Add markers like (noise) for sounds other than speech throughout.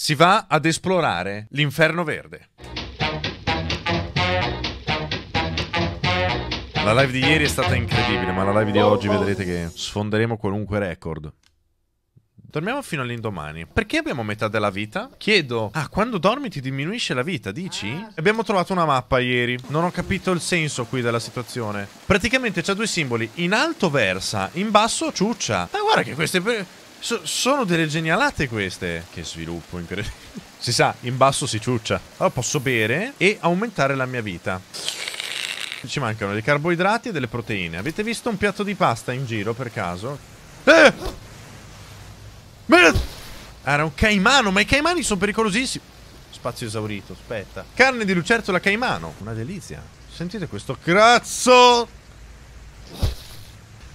Si va ad esplorare l'inferno verde. La live di ieri è stata incredibile, ma la live di oggi vedrete che sfonderemo qualunque record. Dormiamo fino all'indomani. Perché abbiamo metà della vita? Chiedo. Ah, quando dormi ti diminuisce la vita, dici? Ah. Abbiamo trovato una mappa ieri. Non ho capito il senso qui della situazione. Praticamente c'ha due simboli. In alto versa, in basso ciuccia. Ma guarda che queste... So, sono delle genialate queste. Che sviluppo incredibile. (laughs) Si sa, in basso si ciuccia. Allora posso bere e aumentare la mia vita. Ci mancano dei carboidrati e delle proteine. Avete visto un piatto di pasta in giro per caso? Eh! era un caimano, ma i caimani sono pericolosissimi. Spazio esaurito, aspetta. Carne di lucertola caimano. Una delizia. Sentite questo crazzo!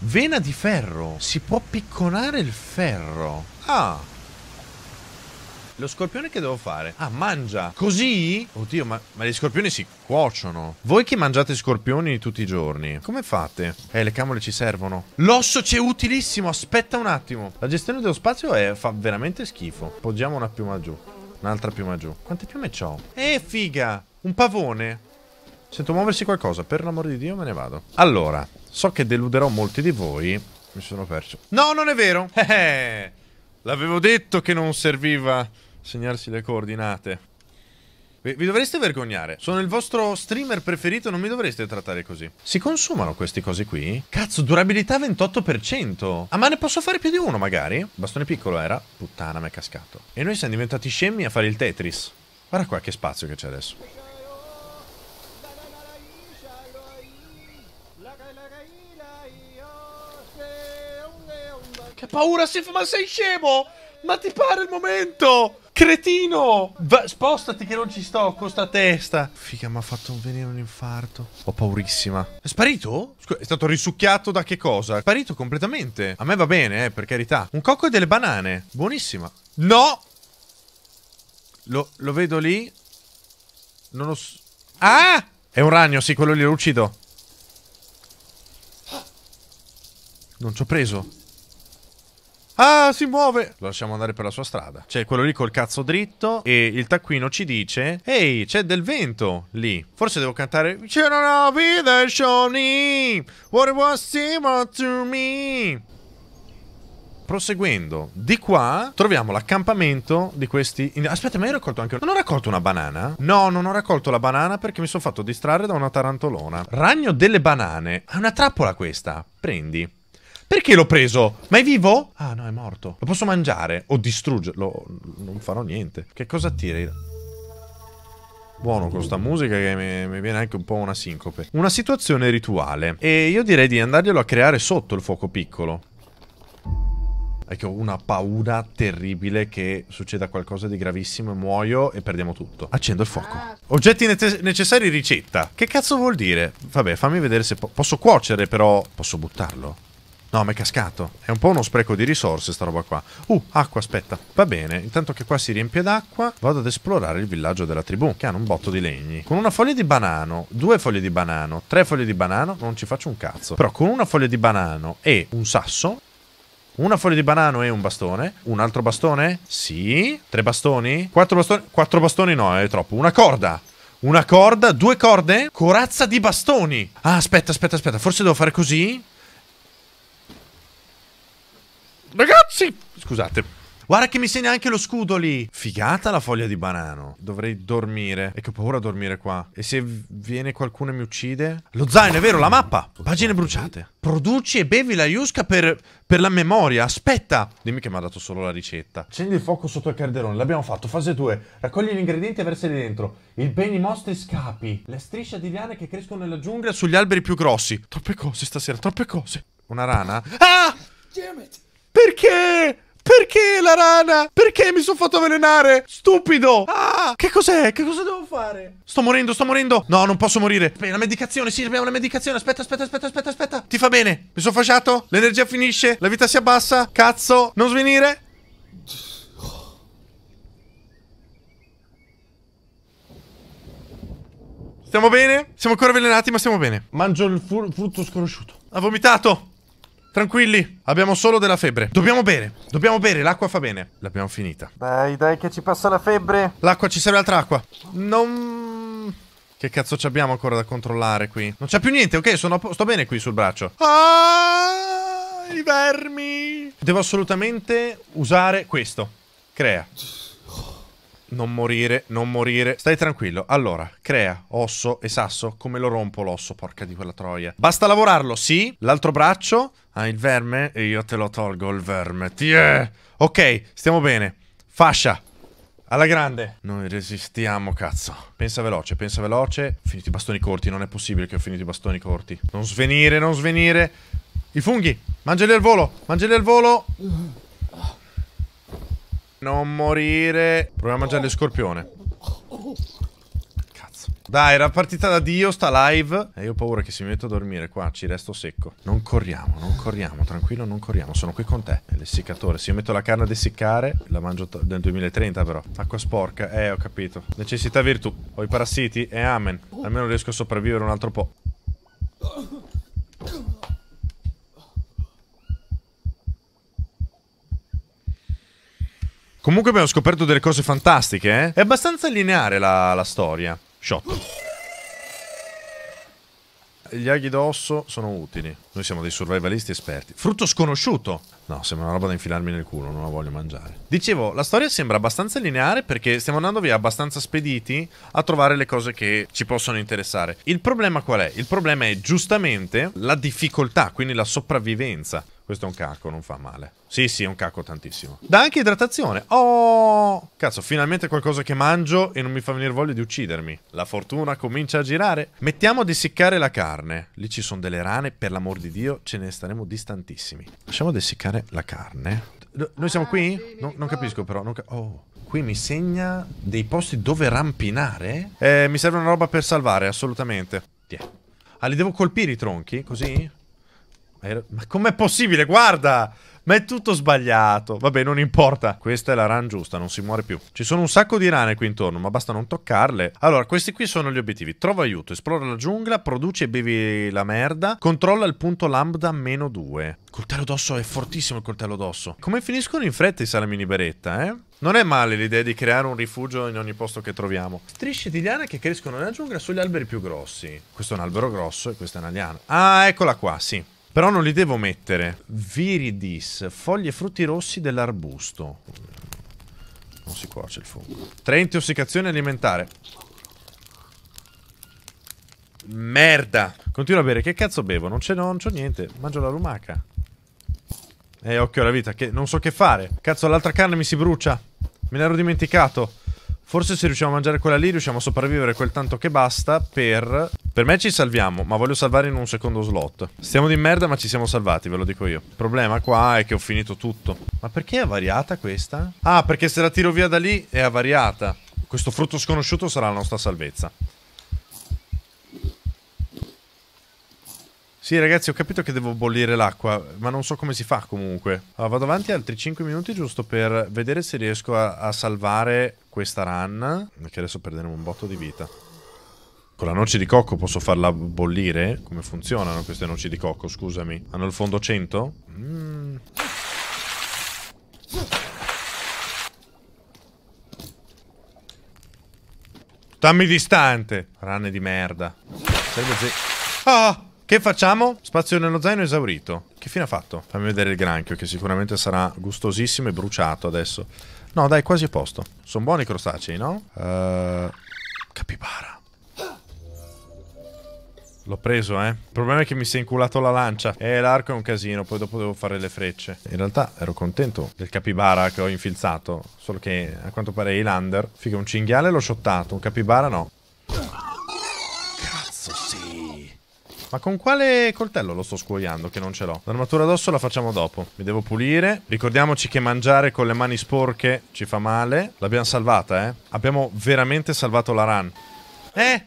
Vena di ferro. Si può picconare il ferro. Ah. Lo scorpione che devo fare? Ah, mangia. Così? Oddio, ma, ma, gli scorpioni si cuociono. Voi che mangiate scorpioni tutti i giorni, come fate? Eh, le camole ci servono. L'osso c'è utilissimo, aspetta un attimo. La gestione dello spazio è, fa veramente schifo. Poggiamo una piuma giù. Un'altra piuma giù. Quante piume ho? Eh, figa! Un pavone. Sento muoversi qualcosa, per l'amor di Dio me ne vado. Allora, So che deluderò molti di voi. Mi sono perso. No, non è vero. Eh, (laughs) L'avevo detto che non serviva segnarsi le coordinate. Vi, dovreste vergognare. Sono il vostro streamer preferito, non mi dovreste trattare così. Si consumano queste cose qui? Cazzo, durabilità 28%. Ah, ma ne posso fare più di uno, magari? Bastone piccolo era. Puttana, mi è cascato. E noi siamo diventati scemi a fare il Tetris. Guarda qua che spazio che c'è adesso. Che paura, Sif, ma sei scemo! Ma ti pare il momento! Cretino! Va, spostati che non ci sto con sta testa. Figa, mi ha fatto venire un infarto. Ho paurissima. È sparito? è stato risucchiato da che cosa? È sparito completamente. A me va bene, eh, per carità. Un cocco e delle banane. Buonissima. No! Lo, lo vedo lì. Non lo... So. Ah! È un ragno, sì, quello lì lo uccido. Non ci ho preso. Ah, si muove! Lo lasciamo andare per la sua strada. C'è quello lì col cazzo dritto e il taccuino ci dice Ehi, c'è del vento lì. Forse devo cantare C'era una vida Shoni What was similar to me Proseguendo di qua troviamo l'accampamento di questi. Aspetta, ma io ho raccolto anche. Non ho raccolto una banana? No, non ho raccolto la banana perché mi sono fatto distrarre da una tarantolona. Ragno delle banane. È una trappola questa. Prendi. Perché l'ho preso? Ma è vivo? Ah, no, è morto. Lo posso mangiare o distruggerlo? Non farò niente. Che cosa tiri? Buono con sta musica che mi, mi, viene anche un po' una sincope. Una situazione rituale. E io direi di andarglielo a creare sotto il fuoco piccolo. È che ho una paura terribile che succeda qualcosa di gravissimo e muoio e perdiamo tutto. Accendo il fuoco. Oggetti ne necessari ricetta. Che cazzo vuol dire? Vabbè, fammi vedere se po posso cuocere però. Posso buttarlo? No, ma è cascato. È un po' uno spreco di risorse sta roba qua. Uh, acqua, aspetta. Va bene, intanto che qua si riempie d'acqua, vado ad esplorare il villaggio della tribù, che hanno un botto di legni. Con una foglia di banano, due foglie di banano, tre foglie di banano, non ci faccio un cazzo. Però con una foglia di banano e un sasso, una foglia di banano e un bastone. Un altro bastone? Sì. Tre bastoni? Quattro bastoni? Quattro bastoni no, è troppo. Una corda. Una corda, due corde, corazza di bastoni. Ah, aspetta, aspetta, aspetta. Forse devo fare così. Ragazzi! Scusate. Guarda che mi segna anche lo scudo lì. Figata la foglia di banano. Dovrei dormire. E che ho paura a dormire qua. E se viene qualcuno e mi uccide? Lo zaino, è vero, la mappa. Pagine bruciate. Produci e bevi la Yuska per, per la memoria. Aspetta. Dimmi che mi ha dato solo la ricetta. Accendi il fuoco sotto il calderone. L'abbiamo fatto. Fase 2. Raccogli gli ingredienti e versali dentro. Il beni mostri scapi. La striscia di liane che crescono nella giungla sugli alberi più grossi. Troppe cose stasera, troppe cose. Una rana? Ah! Damn it! Perché? Perché la rana? Perché mi sono fatto avvelenare? Stupido! Ah! Che cos'è? Che cosa devo fare? Sto morendo, sto morendo! No, non posso morire! Beh, la medicazione, sì, abbiamo la medicazione! Aspetta, aspetta, aspetta, aspetta, aspetta! Ti fa bene! Mi sono fasciato? L'energia finisce? La vita si abbassa? Cazzo! Non svenire? Stiamo bene? Siamo ancora avvelenati, ma stiamo bene. Mangio il frutto sconosciuto. Ha vomitato! Tranquilli, abbiamo solo della febbre. Dobbiamo bere, dobbiamo bere, l'acqua fa bene. L'abbiamo finita. Dai, dai, che ci passa la febbre. L'acqua, ci serve altra acqua. Non... Che cazzo ci abbiamo ancora da controllare qui? Non c'è più niente, ok? Sono... Sto bene qui sul braccio. Ah, i vermi! Devo assolutamente usare questo. Crea. Non morire, non morire. Stai tranquillo. Allora, crea osso e sasso. Come lo rompo l'osso, porca di quella troia. Basta lavorarlo, sì? L'altro braccio? Ah, il verme? E io te lo tolgo, il verme. Tiè! Eh! Ok, stiamo bene. Fascia. Alla grande. Noi resistiamo, cazzo. Pensa veloce, pensa veloce. Ho finito i bastoni corti, non è possibile che ho finito i bastoni corti. Non svenire, non svenire. I funghi, mangiali al volo, mangiali al volo. Non morire. Proviamo a mangiare le scorpione. Cazzo. Dai, era partita da Dio, sta live. E io ho paura che se mi metto a dormire qua ci resto secco. Non corriamo, non corriamo, tranquillo, non corriamo. Sono qui con te. L'essiccatore. Se io metto la carne ad essiccare, la mangio nel 2030 però. Acqua sporca. Eh, ho capito. Necessità virtù. Ho i parassiti e eh, amen. Almeno riesco a sopravvivere un altro po'. Comunque abbiamo scoperto delle cose fantastiche, eh? È abbastanza lineare la, la storia. Shot. Gli aghi d'osso sono utili. Noi siamo dei survivalisti esperti. Frutto sconosciuto. No, sembra una roba da infilarmi nel culo, non la voglio mangiare. Dicevo, la storia sembra abbastanza lineare perché stiamo andando via abbastanza spediti a trovare le cose che ci possono interessare. Il problema qual è? Il problema è giustamente la difficoltà, quindi la sopravvivenza. Questo è un cacco, non fa male. Sì, sì, è un cacco tantissimo. Da anche idratazione. Oh, cazzo, finalmente qualcosa che mangio e non mi fa venire voglia di uccidermi. La fortuna comincia a girare. Mettiamo a dessiccare la carne. Lì ci sono delle rane, per l'amor di Dio, ce ne staremo distantissimi. Lasciamo ad essiccare la carne. noi siamo ah, qui? No, non capisco però. Non ca oh qui mi segna dei posti dove rampinare? Eh, mi serve una roba per salvare, assolutamente. Tiè. Ah, li devo colpire i tronchi? Così? Ma com'è possibile? Guarda! Ma è tutto sbagliato. Vabbè, non importa. Questa è la run giusta, non si muore più. Ci sono un sacco di rane qui intorno, ma basta non toccarle. Allora, questi qui sono gli obiettivi. Trova aiuto, esplora la giungla, produci e bevi la merda, controlla il punto lambda meno 2. coltello d'osso è fortissimo il coltello d'osso. Come finiscono in fretta i salami salamini beretta, eh? Non è male l'idea di creare un rifugio in ogni posto che troviamo. Strisce di liana che crescono nella giungla sugli alberi più grossi. Questo è un albero grosso e questa è una liana. Ah, eccola qua, sì. Però non li devo mettere. Viridis, foglie e frutti rossi dell'arbusto. Non si cuoce il fungo. Tre intossicazioni alimentare. Merda. Continua a bere. Che cazzo bevo? Non c'è niente. Mangio la lumaca. Eh, occhio alla vita, che non so che fare. Cazzo, l'altra carne mi si brucia. Me l'ero dimenticato. Forse se riusciamo a mangiare quella lì riusciamo a sopravvivere quel tanto che basta per... Per me ci salviamo, ma voglio salvare in un secondo slot. Stiamo di merda, ma ci siamo salvati, ve lo dico io. Il problema qua è che ho finito tutto. Ma perché è avariata questa? Ah, perché se la tiro via da lì è avariata. Questo frutto sconosciuto sarà la nostra salvezza. Sì, ragazzi, ho capito che devo bollire l'acqua, ma non so come si fa comunque. Allora, vado avanti altri 5 minuti giusto per vedere se riesco a, a salvare questa run, Perché adesso perderemo un botto di vita. Con la noce di cocco posso farla bollire? Come funzionano queste noci di cocco, scusami? Hanno il fondo 100? Mm. Stammi distante! Rane di merda. Serve Ah! Che facciamo? Spazio nello zaino esaurito. Che fine ha fatto? Fammi vedere il granchio, che sicuramente sarà gustosissimo e bruciato adesso. No, dai, quasi a posto. Sono buoni i crostacei, no? Uh, capibara. L'ho preso, eh. Il problema è che mi si è inculato la lancia. E eh, l'arco è un casino, poi dopo devo fare le frecce. In realtà ero contento del capibara che ho infilzato. Solo che, a quanto pare, lander. Figa, un cinghiale l'ho shottato, un capibara no. Ma con quale coltello lo sto scuoiando che non ce l'ho? L'armatura d'osso la facciamo dopo. Mi devo pulire. Ricordiamoci che mangiare con le mani sporche ci fa male. L'abbiamo salvata, eh? Abbiamo veramente salvato la run. Eh!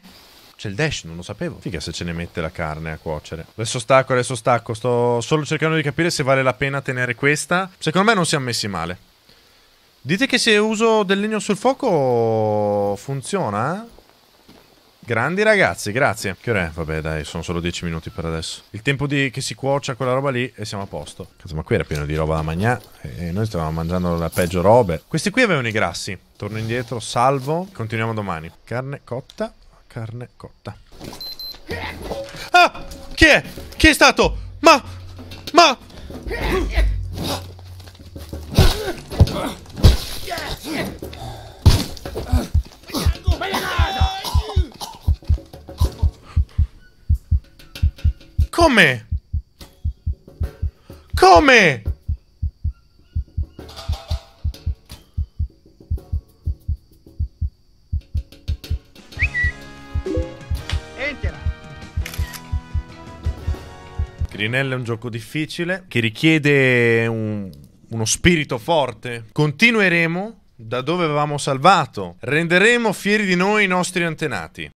C'è il dash, non lo sapevo. Figa se ce ne mette la carne a cuocere. Adesso stacco, adesso stacco. Sto solo cercando di capire se vale la pena tenere questa. Secondo me non siamo messi male. Dite che se uso del legno sul fuoco funziona, eh? Grandi ragazzi, grazie. Che ora è? Vabbè, dai, sono solo 10 minuti per adesso. Il tempo di... che si cuocia quella roba lì e siamo a posto. Cazzo, ma qui era pieno di roba da mangiare e noi stavamo mangiando la peggio robe. Questi qui avevano i grassi. Torno indietro, salvo, continuiamo domani. Carne cotta, carne cotta. Ah! Chi è? Chi è stato? Ma... Ma... Come? Come? Entra. Grinella è un gioco difficile che richiede un, uno spirito forte. Continueremo da dove avevamo salvato. Renderemo fieri di noi i nostri antenati.